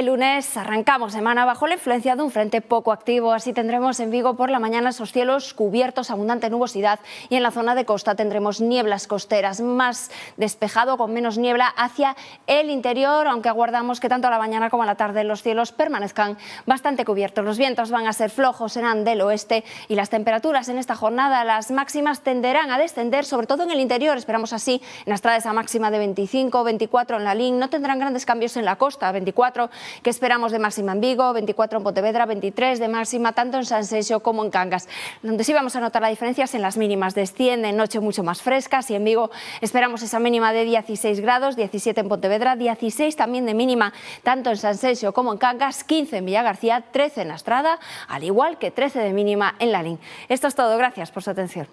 El lunes arrancamos semana bajo la influencia de un frente poco activo, así tendremos en Vigo por la mañana esos cielos cubiertos, abundante nubosidad y en la zona de costa tendremos nieblas costeras, más despejado con menos niebla hacia el interior, aunque aguardamos que tanto a la mañana como a la tarde los cielos permanezcan bastante cubiertos. Los vientos van a ser flojos, serán del oeste y las temperaturas en esta jornada, las máximas tenderán a descender, sobre todo en el interior, esperamos así en Astrada esa máxima de 25, 24 en la LIN, no tendrán grandes cambios en la costa, 24 que esperamos de máxima en Vigo, 24 en Pontevedra, 23 de máxima tanto en San como en Cangas. Donde sí vamos a notar la diferencia es en las mínimas, desciende en noche mucho más frescas y en Vigo esperamos esa mínima de 16 grados, 17 en Pontevedra, 16 también de mínima tanto en San como en Cangas, 15 en Villagarcía, 13 en Estrada, al igual que 13 de mínima en Lalín. Esto es todo, gracias por su atención.